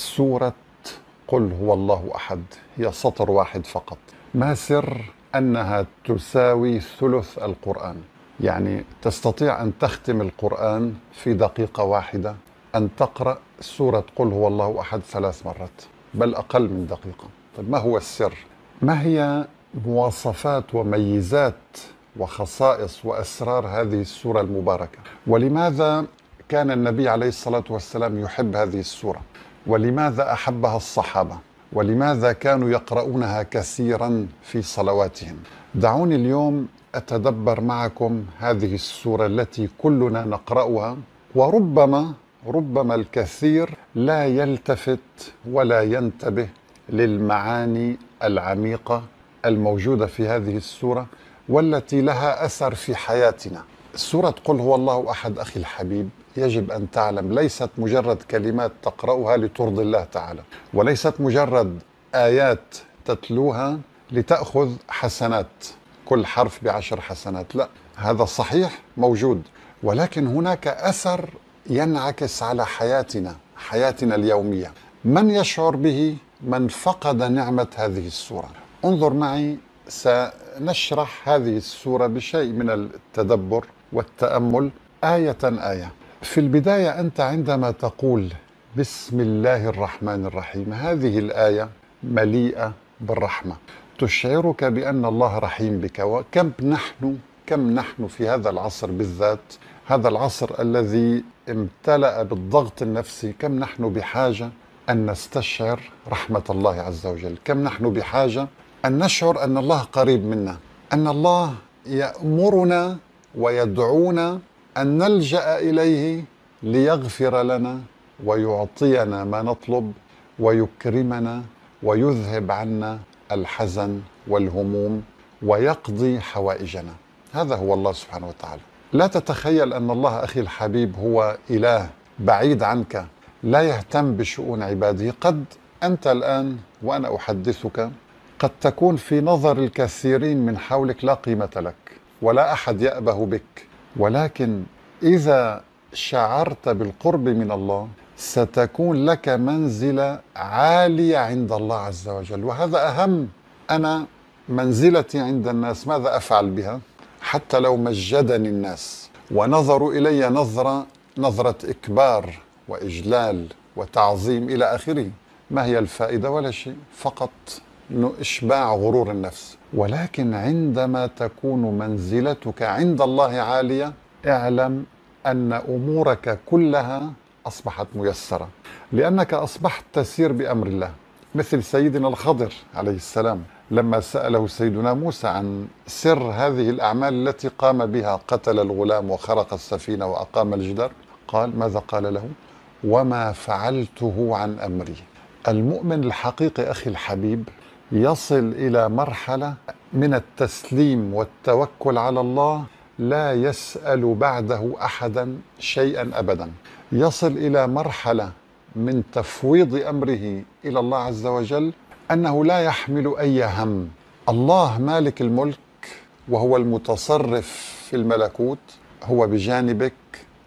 سورة قل هو الله أحد هي سطر واحد فقط ما سر أنها تساوي ثلث القرآن يعني تستطيع أن تختم القرآن في دقيقة واحدة أن تقرأ سورة قل هو الله أحد ثلاث مرات بل أقل من دقيقة طيب ما هو السر؟ ما هي مواصفات وميزات وخصائص وأسرار هذه السورة المباركة ولماذا كان النبي عليه الصلاة والسلام يحب هذه السورة ولماذا احبها الصحابه ولماذا كانوا يقرؤونها كثيرا في صلواتهم دعوني اليوم اتدبر معكم هذه السوره التي كلنا نقراها وربما ربما الكثير لا يلتفت ولا ينتبه للمعاني العميقه الموجوده في هذه السوره والتي لها اثر في حياتنا سوره قل هو الله احد اخي الحبيب يجب ان تعلم ليست مجرد كلمات تقراها لترضي الله تعالى وليست مجرد ايات تتلوها لتاخذ حسنات كل حرف بعشر حسنات لا هذا صحيح موجود ولكن هناك اثر ينعكس على حياتنا حياتنا اليوميه من يشعر به من فقد نعمه هذه السوره انظر معي سنشرح هذه السوره بشيء من التدبر والتامل ايه ايه في البداية أنت عندما تقول بسم الله الرحمن الرحيم هذه الآية مليئة بالرحمة تشعرك بأن الله رحيم بك وكم نحن كم نحن في هذا العصر بالذات هذا العصر الذي امتلأ بالضغط النفسي كم نحن بحاجة أن نستشعر رحمة الله عز وجل كم نحن بحاجة أن نشعر أن الله قريب منا أن الله يأمرنا ويدعونا أن نلجأ إليه ليغفر لنا ويعطينا ما نطلب ويكرمنا ويذهب عنا الحزن والهموم ويقضي حوائجنا هذا هو الله سبحانه وتعالى لا تتخيل أن الله أخي الحبيب هو إله بعيد عنك لا يهتم بشؤون عباده قد أنت الآن وأنا أحدثك قد تكون في نظر الكثيرين من حولك لا قيمة لك ولا أحد يأبه بك ولكن إذا شعرت بالقرب من الله ستكون لك منزلة عالية عند الله عز وجل وهذا أهم أنا منزلتي عند الناس ماذا أفعل بها حتى لو مجدني الناس ونظروا إلي نظرة نظرة إكبار وإجلال وتعظيم إلى آخره ما هي الفائدة ولا شيء فقط انه اشباع غرور النفس ولكن عندما تكون منزلتك عند الله عاليه اعلم ان امورك كلها اصبحت ميسره لانك اصبحت تسير بامر الله مثل سيدنا الخضر عليه السلام لما ساله سيدنا موسى عن سر هذه الاعمال التي قام بها قتل الغلام وخرق السفينه واقام الجدار قال ماذا قال له وما فعلته عن امري المؤمن الحقيقي اخي الحبيب يصل الى مرحله من التسليم والتوكل على الله لا يسال بعده احدا شيئا ابدا يصل الى مرحله من تفويض امره الى الله عز وجل انه لا يحمل اي هم الله مالك الملك وهو المتصرف في الملكوت هو بجانبك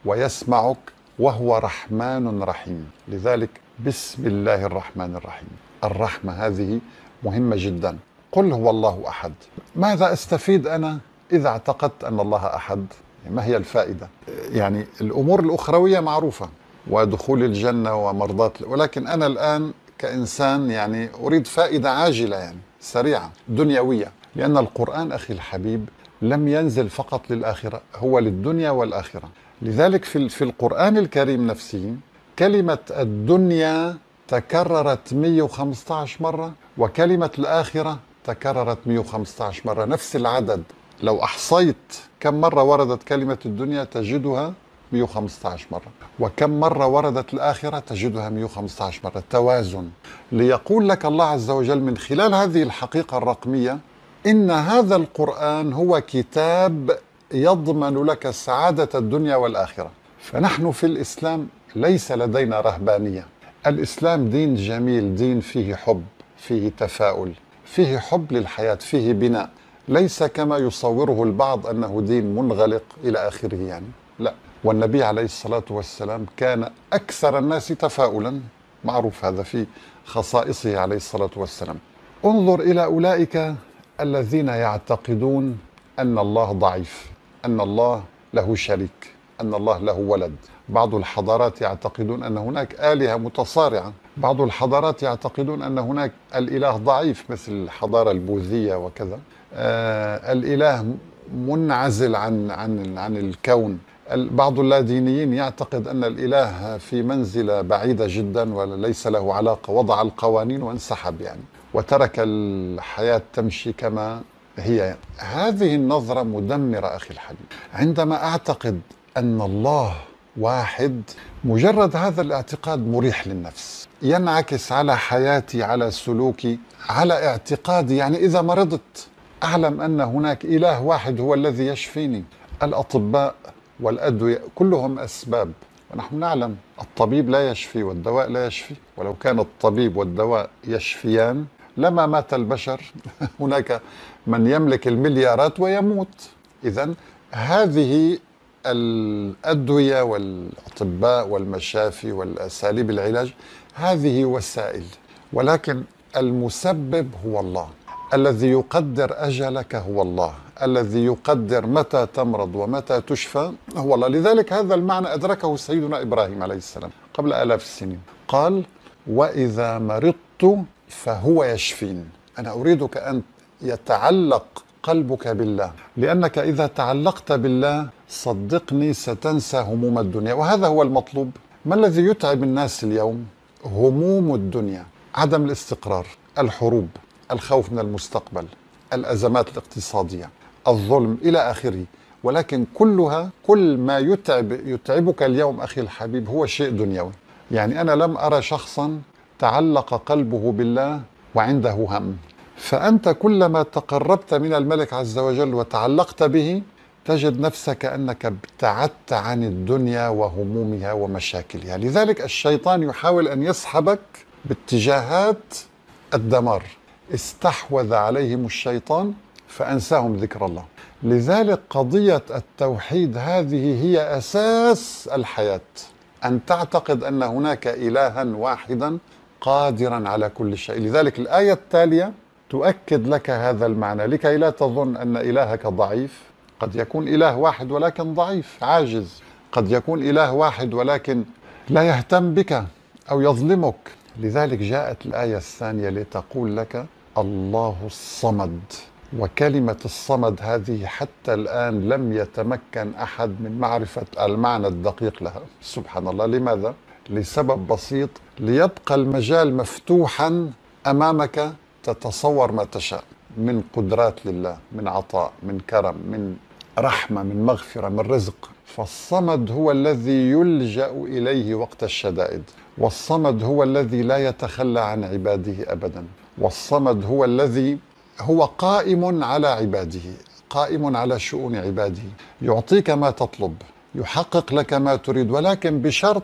ويسمعك وهو رحمن رحيم لذلك بسم الله الرحمن الرحيم الرحمه هذه مهمة جدا قل هو الله أحد ماذا أستفيد أنا إذا اعتقدت أن الله أحد ما هي الفائدة يعني الأمور الأخروية معروفة ودخول الجنة ومرضاة ولكن أنا الآن كإنسان يعني أريد فائدة عاجلة يعني سريعة دنيوية لأن القرآن أخي الحبيب لم ينزل فقط للآخرة هو للدنيا والآخرة لذلك في, في القرآن الكريم نفسه كلمة الدنيا تكررت 115 مرة وكلمة الآخرة تكررت 115 مرة نفس العدد لو أحصيت كم مرة وردت كلمة الدنيا تجدها 115 مرة وكم مرة وردت الآخرة تجدها 115 مرة توازن ليقول لك الله عز وجل من خلال هذه الحقيقة الرقمية إن هذا القرآن هو كتاب يضمن لك سعادة الدنيا والآخرة فنحن في الإسلام ليس لدينا رهبانية الإسلام دين جميل دين فيه حب فيه تفاؤل فيه حب للحياة فيه بناء ليس كما يصوره البعض أنه دين منغلق إلى آخره يعني لا والنبي عليه الصلاة والسلام كان أكثر الناس تفاؤلا معروف هذا في خصائصه عليه الصلاة والسلام انظر إلى أولئك الذين يعتقدون أن الله ضعيف أن الله له شريك أن الله له ولد بعض الحضارات يعتقدون أن هناك آلهة متصارعة بعض الحضارات يعتقدون أن هناك الإله ضعيف مثل الحضارة البوذية وكذا آه الإله منعزل عن, عن, عن الكون بعض اللادينيين يعتقد أن الإله في منزلة بعيدة جدا وليس له علاقة وضع القوانين وانسحب يعني وترك الحياة تمشي كما هي هذه النظرة مدمرة أخي الحبيب عندما أعتقد ان الله واحد مجرد هذا الاعتقاد مريح للنفس ينعكس على حياتي على سلوكي على اعتقادي يعني اذا مرضت اعلم ان هناك اله واحد هو الذي يشفيني الاطباء والادويه كلهم اسباب ونحن نعلم الطبيب لا يشفي والدواء لا يشفي ولو كان الطبيب والدواء يشفيان لما مات البشر هناك من يملك المليارات ويموت اذا هذه الأدوية والأطباء والمشافي والأساليب العلاج هذه وسائل ولكن المسبب هو الله الذي يقدر أجلك هو الله الذي يقدر متى تمرض ومتى تشفى هو الله لذلك هذا المعنى أدركه سيدنا إبراهيم عليه السلام قبل آلاف السنين قال وإذا مرضت فهو يشفين أنا أريدك أن يتعلق قلبك بالله لأنك إذا تعلقت بالله صدقني ستنسى هموم الدنيا وهذا هو المطلوب ما الذي يتعب الناس اليوم هموم الدنيا عدم الاستقرار الحروب الخوف من المستقبل الأزمات الاقتصادية الظلم إلى آخره ولكن كلها كل ما يتعب يتعبك اليوم أخي الحبيب هو شيء دنيوي يعني أنا لم أرى شخصا تعلق قلبه بالله وعنده هم فأنت كلما تقربت من الملك عز وجل وتعلقت به تجد نفسك أنك ابتعدت عن الدنيا وهمومها ومشاكلها لذلك الشيطان يحاول أن يسحبك باتجاهات الدمار استحوذ عليهم الشيطان فأنساهم ذكر الله لذلك قضية التوحيد هذه هي أساس الحياة أن تعتقد أن هناك إلها واحدا قادرا على كل شيء لذلك الآية التالية تؤكد لك هذا المعنى لكي لا تظن أن إلهك ضعيف قد يكون إله واحد ولكن ضعيف عاجز قد يكون إله واحد ولكن لا يهتم بك أو يظلمك لذلك جاءت الآية الثانية لتقول لك الله الصمد وكلمة الصمد هذه حتى الآن لم يتمكن أحد من معرفة المعنى الدقيق لها سبحان الله لماذا؟ لسبب بسيط ليبقى المجال مفتوحا أمامك تتصور ما تشاء من قدرات لله من عطاء من كرم من رحمه من مغفره من رزق فالصمد هو الذي يلجا اليه وقت الشدائد والصمد هو الذي لا يتخلى عن عباده ابدا والصمد هو الذي هو قائم على عباده قائم على شؤون عباده يعطيك ما تطلب يحقق لك ما تريد ولكن بشرط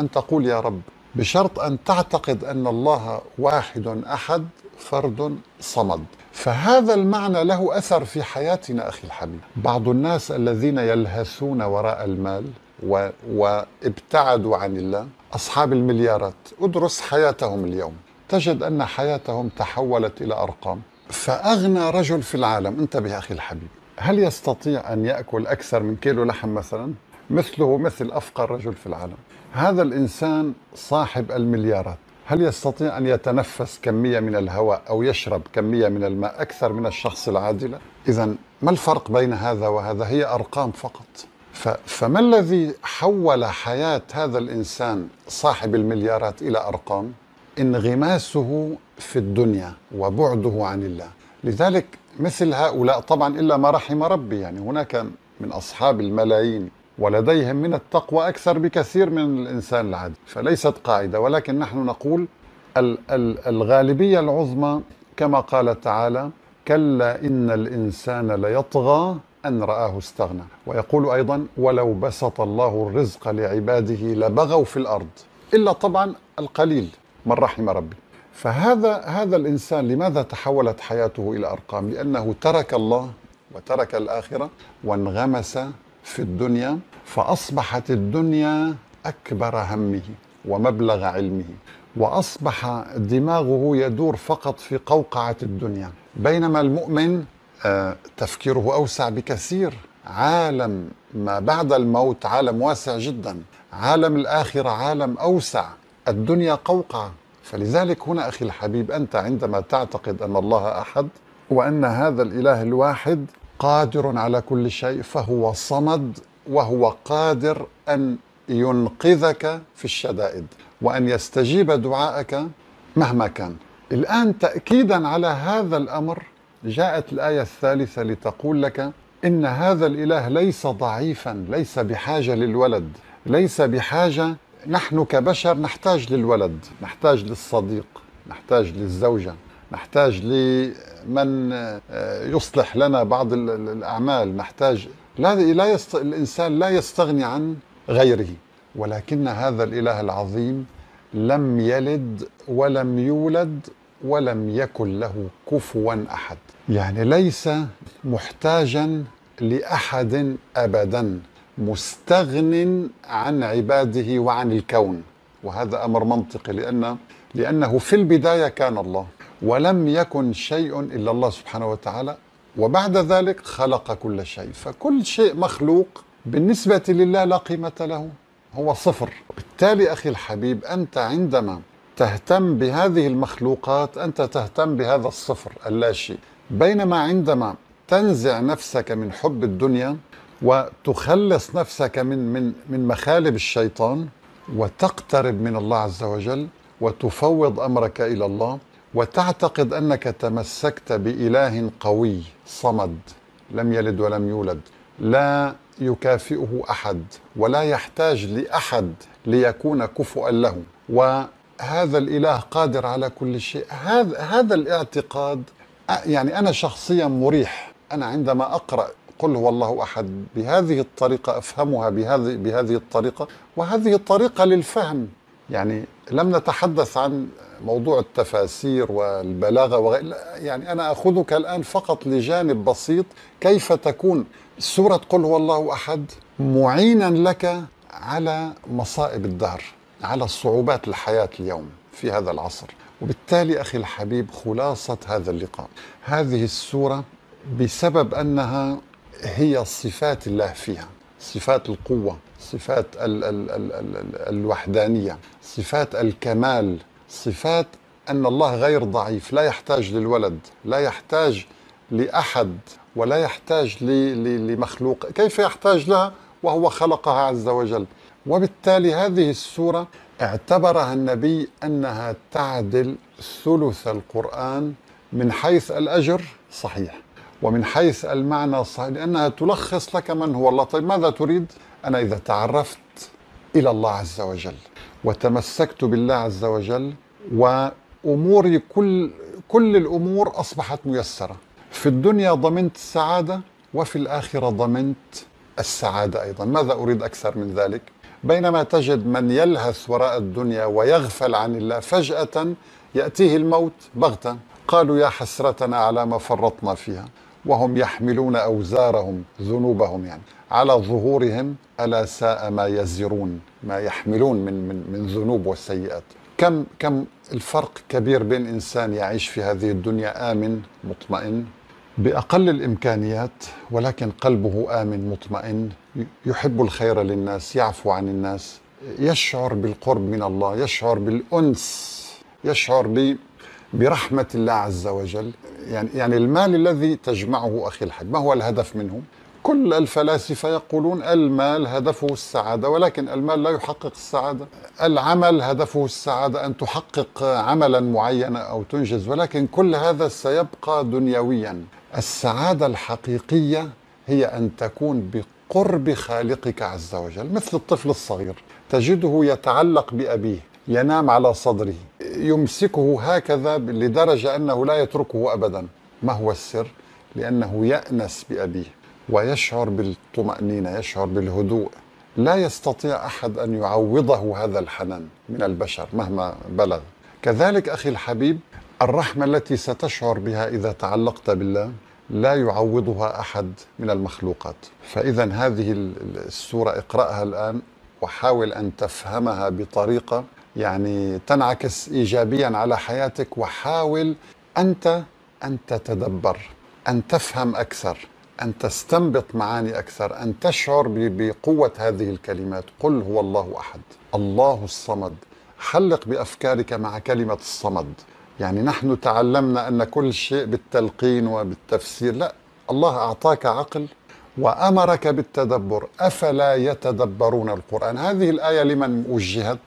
ان تقول يا رب بشرط ان تعتقد ان الله واحد احد فرد صمد فهذا المعنى له اثر في حياتنا اخي الحبيب بعض الناس الذين يلهثون وراء المال و... وابتعدوا عن الله اصحاب المليارات ادرس حياتهم اليوم تجد ان حياتهم تحولت الى ارقام فاغنى رجل في العالم انتبه اخي الحبيب هل يستطيع ان ياكل اكثر من كيلو لحم مثلا مثله مثل افقر رجل في العالم هذا الانسان صاحب المليارات هل يستطيع أن يتنفس كمية من الهواء أو يشرب كمية من الماء أكثر من الشخص العادل؟ إذا ما الفرق بين هذا وهذا؟ هي أرقام فقط فما الذي حول حياة هذا الإنسان صاحب المليارات إلى أرقام؟ انغماسه في الدنيا وبعده عن الله لذلك مثل هؤلاء طبعا إلا ما رحم ربي يعني هناك من أصحاب الملايين ولديهم من التقوى أكثر بكثير من الإنسان العادي فليست قاعدة ولكن نحن نقول الغالبية العظمى كما قال تعالى كلا إن الإنسان ليطغى أن رآه استغنى ويقول أيضا ولو بسط الله الرزق لعباده لبغوا في الأرض إلا طبعا القليل من رحم ربي فهذا هذا الإنسان لماذا تحولت حياته إلى أرقام لأنه ترك الله وترك الآخرة وانغمس في الدنيا فأصبحت الدنيا أكبر همه ومبلغ علمه وأصبح دماغه يدور فقط في قوقعة الدنيا بينما المؤمن آه، تفكيره أوسع بكثير عالم ما بعد الموت عالم واسع جدا عالم الآخرة عالم أوسع الدنيا قوقعة فلذلك هنا أخي الحبيب أنت عندما تعتقد أن الله أحد وأن هذا الإله الواحد قادر على كل شيء فهو صمد وهو قادر ان ينقذك في الشدائد وان يستجيب دعائك مهما كان. الان تاكيدا على هذا الامر جاءت الايه الثالثه لتقول لك ان هذا الاله ليس ضعيفا، ليس بحاجه للولد، ليس بحاجه نحن كبشر نحتاج للولد، نحتاج للصديق، نحتاج للزوجه، نحتاج من آه، يصلح لنا بعض الأعمال نحتاج لا لا يست... الإنسان لا يستغني عن غيره ولكن هذا الإله العظيم لم يلد ولم يولد ولم يكن له كفوا أحد يعني ليس محتاجا لأحد أبدا مستغن عن عباده وعن الكون وهذا أمر منطقي لأن لأنه في البداية كان الله ولم يكن شيء إلا الله سبحانه وتعالى وبعد ذلك خلق كل شيء فكل شيء مخلوق بالنسبة لله لا قيمة له هو صفر بالتالي أخي الحبيب أنت عندما تهتم بهذه المخلوقات أنت تهتم بهذا الصفر اللاشيء بينما عندما تنزع نفسك من حب الدنيا وتخلص نفسك من من من مخالب الشيطان وتقترب من الله عز وجل وتفوض امرك الى الله وتعتقد انك تمسكت باله قوي صمد لم يلد ولم يولد لا يكافئه احد ولا يحتاج لاحد ليكون كفؤا له وهذا الاله قادر على كل شيء هذا هذا الاعتقاد يعني انا شخصيا مريح انا عندما اقرا قل هو الله احد بهذه الطريقه افهمها بهذه بهذه الطريقه وهذه الطريقه للفهم يعني لم نتحدث عن موضوع التفاسير والبلاغة وغير يعني أنا أخذك الآن فقط لجانب بسيط كيف تكون سورة قل هو الله أحد معينا لك على مصائب الدهر على صعوبات الحياة اليوم في هذا العصر وبالتالي أخي الحبيب خلاصة هذا اللقاء هذه السورة بسبب أنها هي صفات الله فيها صفات القوة صفات ال ال ال ال الوحدانية صفات الكمال صفات أن الله غير ضعيف لا يحتاج للولد لا يحتاج لأحد ولا يحتاج لمخلوق كيف يحتاج لها وهو خلقها عز وجل وبالتالي هذه السورة اعتبرها النبي أنها تعدل ثلث القرآن من حيث الأجر صحيح ومن حيث المعنى الصحيح لأنها تلخص لك من هو الله طيب ماذا تريد؟ أنا إذا تعرفت إلى الله عز وجل وتمسكت بالله عز وجل وأموري كل كل الأمور أصبحت ميسرة في الدنيا ضمنت السعادة وفي الآخرة ضمنت السعادة أيضا ماذا أريد أكثر من ذلك؟ بينما تجد من يلهث وراء الدنيا ويغفل عن الله فجأة يأتيه الموت بغتة قالوا يا حسرتنا على ما فرطنا فيها وهم يحملون أوزارهم ذنوبهم يعني على ظهورهم ألا ساء ما يزرون ما يحملون من من من ذنوب والسيئات كم كم الفرق كبير بين انسان يعيش في هذه الدنيا امن مطمئن باقل الامكانيات ولكن قلبه امن مطمئن يحب الخير للناس يعفو عن الناس يشعر بالقرب من الله يشعر بالانس يشعر برحمه الله عز وجل يعني يعني المال الذي تجمعه اخي الحاج ما هو الهدف منه؟ كل الفلاسفه يقولون المال هدفه السعاده ولكن المال لا يحقق السعاده العمل هدفه السعاده ان تحقق عملا معينا او تنجز ولكن كل هذا سيبقى دنيويا السعاده الحقيقيه هي ان تكون بقرب خالقك عز وجل مثل الطفل الصغير تجده يتعلق بابيه ينام على صدره يمسكه هكذا لدرجة أنه لا يتركه أبدا ما هو السر؟ لأنه يأنس بأبيه ويشعر بالطمأنينة يشعر بالهدوء لا يستطيع أحد أن يعوضه هذا الحنان من البشر مهما بلغ كذلك أخي الحبيب الرحمة التي ستشعر بها إذا تعلقت بالله لا يعوضها أحد من المخلوقات فإذا هذه السورة اقرأها الآن وحاول أن تفهمها بطريقة يعني تنعكس ايجابيا على حياتك وحاول انت ان تتدبر ان تفهم اكثر ان تستنبط معاني اكثر ان تشعر بقوه هذه الكلمات قل هو الله احد الله الصمد حلق بافكارك مع كلمه الصمد يعني نحن تعلمنا ان كل شيء بالتلقين وبالتفسير لا الله اعطاك عقل وامرك بالتدبر افلا يتدبرون القران هذه الايه لمن وجهت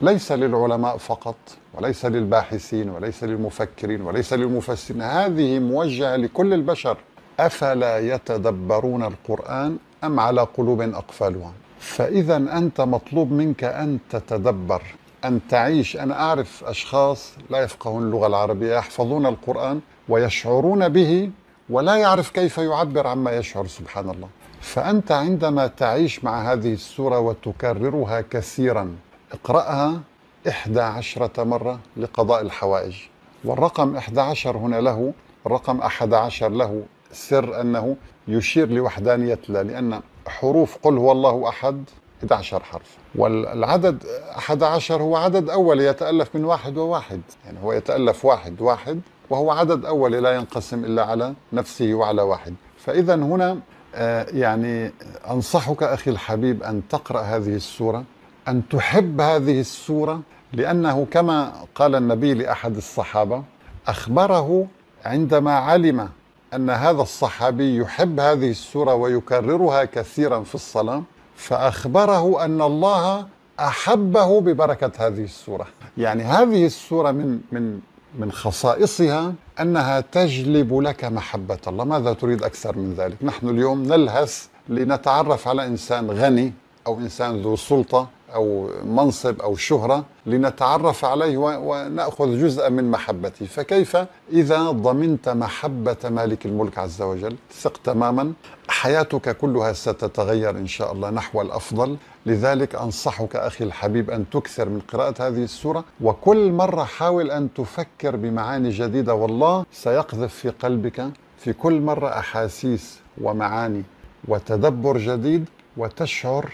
ليس للعلماء فقط وليس للباحثين وليس للمفكرين وليس للمفسرين هذه موجهه لكل البشر افلا يتدبرون القران ام على قلوب اقفالها فاذا انت مطلوب منك ان تتدبر ان تعيش انا اعرف اشخاص لا يفقهون اللغه العربيه يحفظون القران ويشعرون به ولا يعرف كيف يعبر عما يشعر سبحان الله فانت عندما تعيش مع هذه السوره وتكررها كثيرا اقرأها 11 مرة لقضاء الحوائج والرقم 11 هنا له الرقم 11 له سر أنه يشير لوحدانية الله لأن حروف قل هو الله أحد 11 حرف والعدد 11 هو عدد أولي يتألف من واحد وواحد يعني هو يتألف واحد واحد وهو عدد أولي لا ينقسم إلا على نفسه وعلى واحد فإذا هنا آه، يعني أنصحك أخي الحبيب أن تقرأ هذه السورة أن تحب هذه السورة لأنه كما قال النبي لأحد الصحابة أخبره عندما علم أن هذا الصحابي يحب هذه السورة ويكررها كثيرا في الصلاة فأخبره أن الله أحبه ببركة هذه السورة يعني هذه السورة من من من خصائصها أنها تجلب لك محبة الله ماذا تريد أكثر من ذلك نحن اليوم نلهث لنتعرف على إنسان غني أو إنسان ذو سلطة أو منصب أو شهرة لنتعرف عليه ونأخذ جزءا من محبته فكيف إذا ضمنت محبة مالك الملك عز وجل ثق تماما حياتك كلها ستتغير إن شاء الله نحو الأفضل لذلك أنصحك أخي الحبيب أن تكثر من قراءة هذه السورة وكل مرة حاول أن تفكر بمعاني جديدة والله سيقذف في قلبك في كل مرة أحاسيس ومعاني وتدبر جديد وتشعر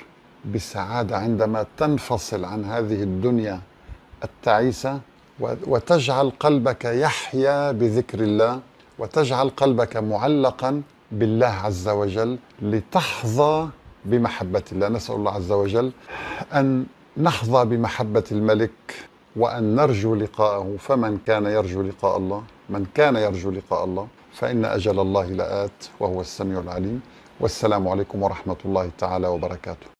بسعاده عندما تنفصل عن هذه الدنيا التعيسه وتجعل قلبك يحيا بذكر الله وتجعل قلبك معلقا بالله عز وجل لتحظى بمحبة الله نسأل الله عز وجل أن نحظى بمحبة الملك وأن نرجو لقاءه فمن كان يرجو لقاء الله من كان يرجو لقاء الله فإن أجل الله لآت وهو السميع العليم والسلام عليكم ورحمة الله تعالى وبركاته